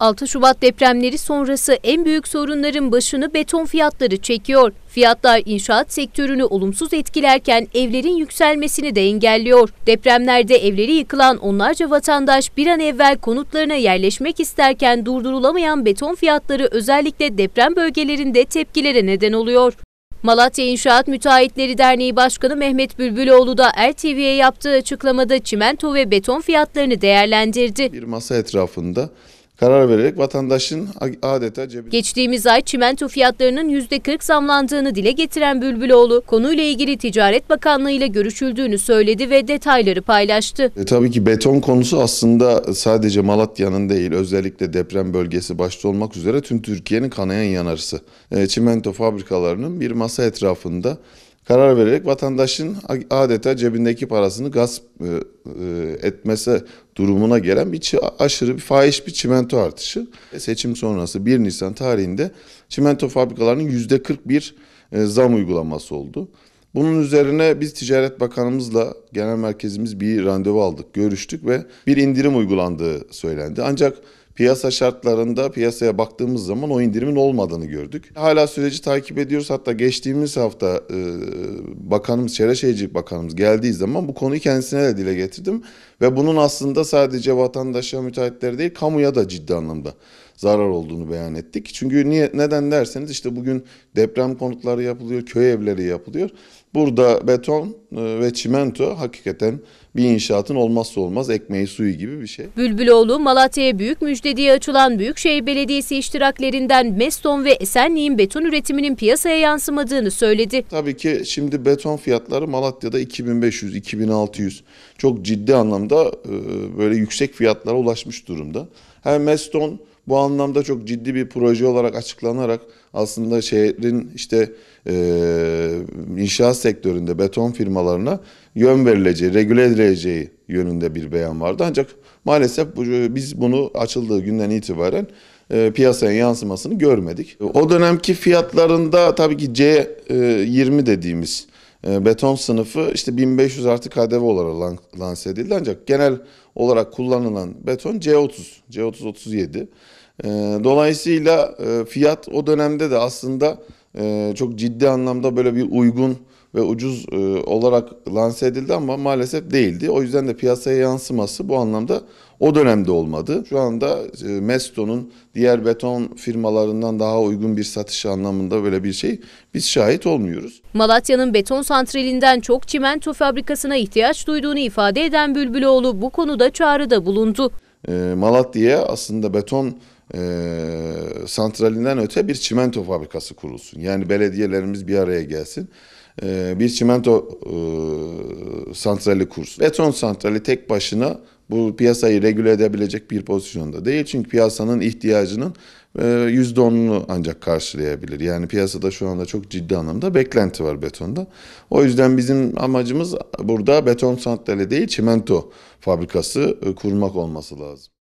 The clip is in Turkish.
6 Şubat depremleri sonrası en büyük sorunların başını beton fiyatları çekiyor. Fiyatlar inşaat sektörünü olumsuz etkilerken evlerin yükselmesini de engelliyor. Depremlerde evleri yıkılan onlarca vatandaş bir an evvel konutlarına yerleşmek isterken durdurulamayan beton fiyatları özellikle deprem bölgelerinde tepkilere neden oluyor. Malatya İnşaat Müteahhitleri Derneği Başkanı Mehmet Bülbüloğlu da RTV'ye yaptığı açıklamada çimento ve beton fiyatlarını değerlendirdi. Bir masa etrafında karar vererek vatandaşın adeta cebine... Geçtiğimiz ay çimento fiyatlarının %40 zamlandığını dile getiren Bülbüloğlu, konuyla ilgili Ticaret Bakanlığı ile görüşüldüğünü söyledi ve detayları paylaştı. E, tabii ki beton konusu aslında sadece Malatya'nın değil, özellikle deprem bölgesi başta olmak üzere tüm Türkiye'nin kanayan yanarısı. E, çimento fabrikalarının bir masa etrafında karar vererek vatandaşın adeta cebindeki parasını gasp e, e, etmesi durumuna gelen bir aşırı bir fahiş bir çimento artışı. E, seçim sonrası 1 Nisan tarihinde çimento fabrikalarının %41 zam uygulaması oldu. Bunun üzerine biz Ticaret Bakanımızla genel merkezimiz bir randevu aldık, görüştük ve bir indirim uygulandığı söylendi. Ancak piyasa şartlarında piyasaya baktığımız zaman o indirimin olmadığını gördük. Hala süreci takip ediyoruz. Hatta geçtiğimiz hafta e, bakanımız, Çevre Bakanımız geldiği zaman bu konuyu kendisine de dile getirdim. Ve bunun aslında sadece vatandaşa, müteahhitlere değil kamuya da ciddi anlamda zarar olduğunu beyan ettik. Çünkü niye, neden derseniz işte bugün deprem konutları yapılıyor, köy evleri yapılıyor. Burada beton e, ve çimento hakikaten bir inşaatın olmazsa olmaz ekmeği suyu gibi bir şey. Bülbüloğlu Malatya'ya büyük müjde diye açılan Büyükşehir Belediyesi iştiraklerinden Meston ve Esenliğin beton üretiminin piyasaya yansımadığını söyledi. Tabii ki şimdi beton fiyatları Malatya'da 2500-2600 çok ciddi anlamda e, böyle yüksek fiyatlara ulaşmış durumda. Hem Meston bu anlamda çok ciddi bir proje olarak açıklanarak aslında şehrin işte e, inşaat sektöründe beton firmalarına yön verileceği, regüle edileceği yönünde bir beyan vardı. Ancak maalesef bu, biz bunu açıldığı günden itibaren e, piyasaya yansımasını görmedik. O dönemki fiyatlarında tabii ki C20 e, dediğimiz e, beton sınıfı işte 1500 artı KDV olarak lanse edildi. Ancak genel olarak kullanılan beton C30, C30-37. E, dolayısıyla e, fiyat o dönemde de aslında e, çok ciddi anlamda böyle bir uygun ve ucuz e, olarak lanse edildi ama maalesef değildi. O yüzden de piyasaya yansıması bu anlamda o dönemde olmadı. Şu anda e, Mesto'nun diğer beton firmalarından daha uygun bir satış anlamında böyle bir şey biz şahit olmuyoruz. Malatya'nın beton santralinden çok çimento fabrikasına ihtiyaç duyduğunu ifade eden Bülbüloğlu bu konuda çağrıda bulundu. E, Malatya'ya aslında beton e, santralinden öte bir çimento fabrikası kurulsun. Yani belediyelerimiz bir araya gelsin. E, bir çimento e, santrali kursun. Beton santrali tek başına bu piyasayı regüle edebilecek bir pozisyonda değil. Çünkü piyasanın ihtiyacının %10'unu e, ancak karşılayabilir. Yani piyasada şu anda çok ciddi anlamda beklenti var betonda. O yüzden bizim amacımız burada beton santrali değil çimento fabrikası e, kurmak olması lazım.